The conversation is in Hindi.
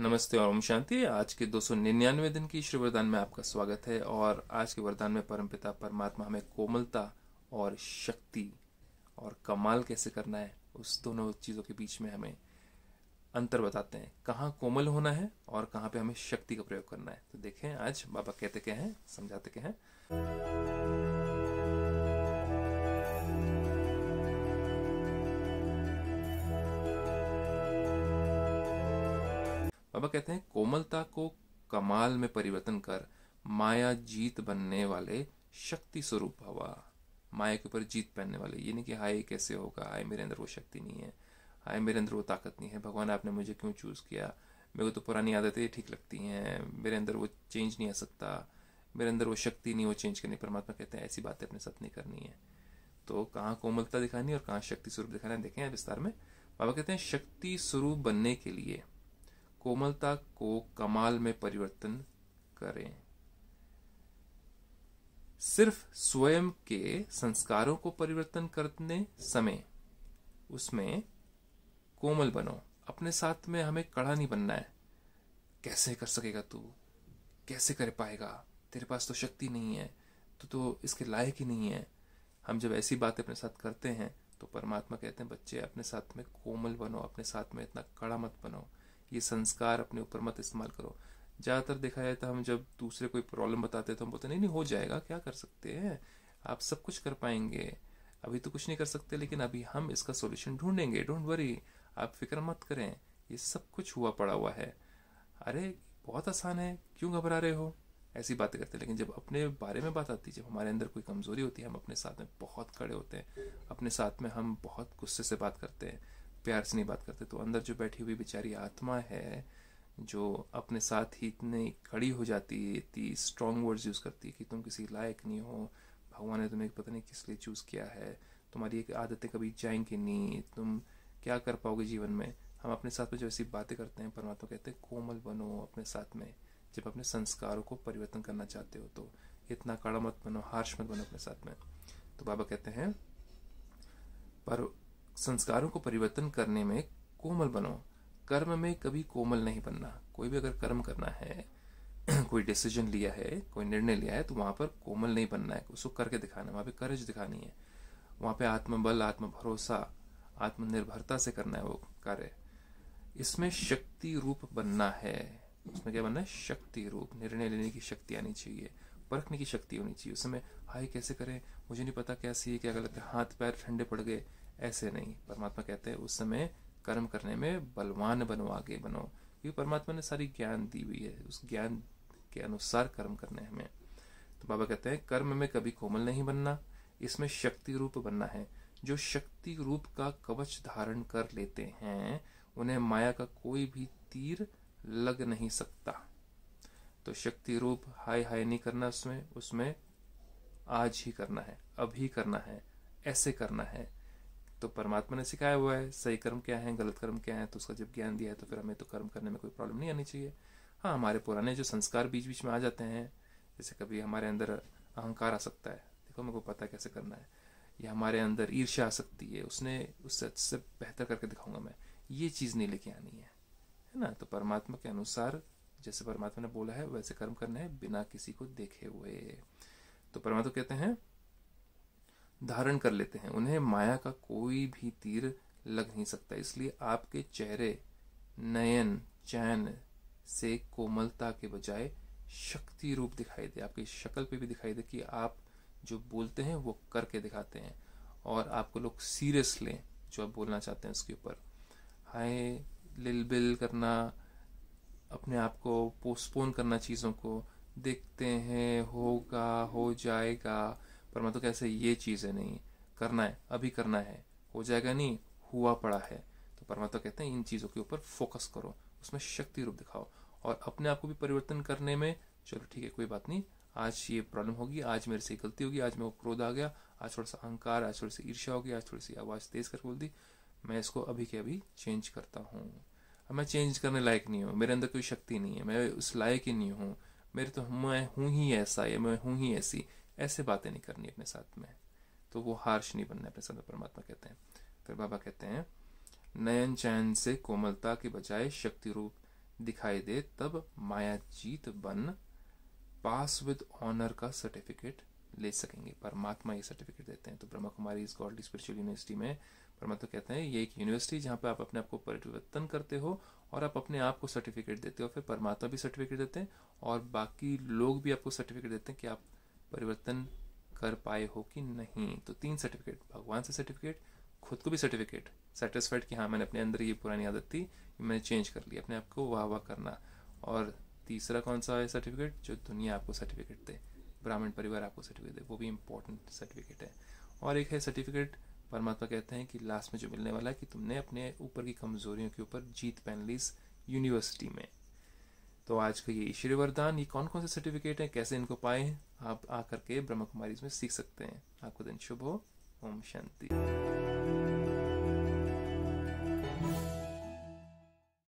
नमस्ते और ओम शांति आज के दो निन्यानवे दिन की श्री वरदान में आपका स्वागत है और आज के वरदान में परमपिता परमात्मा हमें कोमलता और शक्ति और कमाल कैसे करना है उस दोनों चीज़ों के बीच में हमें अंतर बताते हैं कहाँ कोमल होना है और कहाँ पे हमें शक्ति का प्रयोग करना है तो देखें आज बाबा कहते क्या हैं समझाते क्या हैं बाबा कहते हैं कोमलता को कमाल में परिवर्तन कर माया जीत बनने वाले शक्ति स्वरूप हवा माया के ऊपर जीत पहनने वाले ये नहीं कि हाय कैसे होगा हाय मेरे अंदर वो शक्ति नहीं है हाय मेरे अंदर वो ताकत नहीं है भगवान आपने मुझे क्यों चूज़ किया मेरे को तो पुरानी आदतें ठीक लगती हैं मेरे अंदर वो चेंज नहीं आ सकता मेरे अंदर वो शक्ति नहीं वो चेंज करनी परमात्मा कहते हैं ऐसी बातें अपने साथ नहीं करनी है तो कहाँ कोमलता दिखानी और कहाँ शक्ति स्वरूप दिखाना देखें विस्तार में बाबा कहते हैं शक्ति स्वरूप बनने के लिए कोमलता को कमाल में परिवर्तन करें सिर्फ स्वयं के संस्कारों को परिवर्तन करने समय उसमें कोमल बनो अपने साथ में हमें कड़ा नहीं बनना है कैसे कर सकेगा तू कैसे कर पाएगा तेरे पास तो शक्ति नहीं है तो तो इसके लायक ही नहीं है हम जब ऐसी बातें अपने साथ करते हैं तो परमात्मा कहते हैं बच्चे अपने साथ में कोमल बनो अपने साथ में इतना कड़ा मत बनो ये संस्कार अपने ऊपर मत इस्तेमाल करो ज़्यादातर देखा जाए तो हम जब दूसरे कोई प्रॉब्लम बताते हैं तो हम बोलते नहीं नहीं हो जाएगा क्या कर सकते हैं आप सब कुछ कर पाएंगे अभी तो कुछ नहीं कर सकते लेकिन अभी हम इसका सोल्यूशन ढूंढेंगे डोंट वरी आप फिक्र मत करें ये सब कुछ हुआ पड़ा हुआ है अरे बहुत आसान है क्यों घबरा रहे हो ऐसी बातें करते हैं लेकिन जब अपने बारे में बात आती है जब हमारे अंदर कोई कमज़ोरी होती है हम अपने साथ में बहुत खड़े होते हैं अपने साथ में हम बहुत गुस्से से बात करते हैं प्यार से नहीं बात करते तो अंदर जो बैठी हुई बेचारी आत्मा है जो अपने साथ ही इतनी खड़ी हो जाती है इतनी स्ट्रॉन्ग वर्ड्स यूज़ करती है कि तुम किसी लायक नहीं हो भगवान ने तुम्हें पता नहीं किस लिए चूज़ किया है तुम्हारी एक आदतें कभी जाएंगी नहीं तुम क्या कर पाओगे जीवन में हम अपने साथ में जो ऐसी बातें करते हैं परमात्मा कहते हैं कोमल बनो अपने साथ में जब अपने संस्कारों को परिवर्तन करना चाहते हो तो इतना कड़ा मत बनो हार्श मत बनो अपने साथ में तो बाबा कहते हैं पर संस्कारों को परिवर्तन करने में कोमल बनो कर्म में कभी कोमल नहीं बनना कोई भी अगर कर्म करना है कोई डिसीजन लिया है कोई निर्णय लिया है तो वहां पर कोमल नहीं बनना है उसको करके दिखाना वहां पर करेज दिखानी है वहां पर आत्मबल भरोसा आत्मनिर्भरता से करना है वो कार्य इसमें शक्ति रूप बनना है उसमें क्या बनना है शक्ति रूप निर्णय लेने की शक्ति आनी चाहिए परखने की शक्ति होनी चाहिए उस समय हाय कैसे करें मुझे नहीं पता क्या सही है क्या गलत है हाथ पैर ठंडे पड़ गए ऐसे नहीं परमात्मा कहते हैं उस समय कर्म करने में बलवान बनो आगे बनो क्योंकि परमात्मा ने सारी ज्ञान दी हुई है उस ज्ञान के अनुसार कर्म करने हमें तो बाबा कहते हैं कर्म में कभी कोमल नहीं बनना इसमें शक्ति रूप बनना है जो शक्ति रूप का कवच धारण कर लेते हैं उन्हें माया का कोई भी तीर लग नहीं सकता तो शक्ति रूप हाय हाय नहीं करना उसमें उसमें आज ही करना है अभी करना है ऐसे करना है तो परमात्मा ने सिखाया हुआ है सही कर्म क्या है गलत कर्म क्या है तो उसका जब ज्ञान दिया है तो फिर हमें तो कर्म करने में कोई प्रॉब्लम नहीं आनी चाहिए हाँ हमारे पुराने जो संस्कार बीच बीच में आ जाते हैं जैसे कभी हमारे अंदर अहंकार आ सकता है देखो मेरे को पता कैसे करना है या हमारे अंदर ईर्ष्या आ सकती है उसने उससे अच्छे बेहतर करके दिखाऊंगा मैं ये चीज़ नहीं लेके आनी है है ना तो परमात्मा के अनुसार जैसे परमात्मा ने बोला है वैसे कर्म करने हैं बिना किसी को देखे हुए तो परमात्मा कहते हैं धारण कर लेते हैं उन्हें माया का कोई भी तीर लग नहीं सकता इसलिए आपके चेहरे नयन चैन से कोमलता के बजाय शक्ति रूप दिखाई दे आपकी शक्ल पे भी दिखाई दे कि आप जो बोलते हैं वो करके दिखाते हैं और आपको लोग सीरियस लें जो आप बोलना चाहते हैं उसके ऊपर हाय लिल बिल करना अपने आप को पोस्टपोन करना चीज़ों को देखते हैं होगा हो जाएगा पर मैं तो कैसे ये चीज़ें नहीं करना है अभी करना है हो जाएगा नहीं हुआ पड़ा है तो परमात्मा कहते हैं इन चीज़ों के ऊपर फोकस करो उसमें शक्ति रूप दिखाओ और अपने आप को भी परिवर्तन करने में चलो ठीक है कोई बात नहीं आज ये प्रॉब्लम होगी आज मेरे से गलती होगी आज मेरे को क्रोध आ गया आज थोड़ा सा अहंकार आज थोड़ी सी ईर्षा होगी आज थोड़ी सी आवाज़ तेज करके बोल दी मैं इसको अभी के अभी चेंज करता हूँ मैं चेंज करने लायक नहीं हूँ मेरे अंदर कोई शक्ति नहीं है मैं उस लायक ही नहीं हूँ मेरे तो मैं हूँ ही ऐसा या मैं हूँ ही ऐसी ऐसे बातें नहीं करनी अपने साथ में तो वो हार्श नहीं बनने अपने साथ परमात्मा कहते हैं फिर बाबा कहते हैं नयन चयन से कोमलता के बजाय शक्ति रूप दिखाई दे तब माया जीत बन पास विद ऑनर का सर्टिफिकेट ले सकेंगे परमात्मा ये सर्टिफिकेट देते हैं तो ब्रह्मा कुमारी इस गॉडली स्पिरिचुअल यूनिवर्सिटी में परमात्मा कहते हैं ये एक यूनिवर्सिटी जहाँ पे आप अपने आप को परिवर्तन करते हो और आप अपने आप को सर्टिफिकेट देते हो फिर परमात्मा भी सर्टिफिकेट देते हैं और बाकी लोग भी आपको सर्टिफिकेट देते हैं कि आप परिवर्तन कर पाए हो कि नहीं तो तीन सर्टिफिकेट भगवान से सर्टिफिकेट खुद को भी सर्टिफिकेट सेटिस्फाइड कि हाँ मैंने अपने अंदर ये पुरानी आदत थी मैंने चेंज कर ली अपने आप को वाह वाह करना और तीसरा कौन सा है सर्टिफिकेट जो दुनिया आपको सर्टिफिकेट दे ब्राह्मण परिवार आपको सर्टिफिकेट दे वो भी इम्पोर्टेंट सर्टिफिकेट है और एक है सर्टिफिकेट परमात्मा कहते हैं कि लास्ट में जो मिलने वाला है कि तुमने अपने ऊपर की कमजोरियों के ऊपर जीत पहन ली इस यूनिवर्सिटी में तो आज का ये ईश्वरी वरदान ये कौन कौन से सर्टिफिकेट हैं कैसे इनको पाए हैं आप आकर के ब्रह्म कुमारी इसमें सीख सकते हैं आपको दिन शुभ हो ओम शांति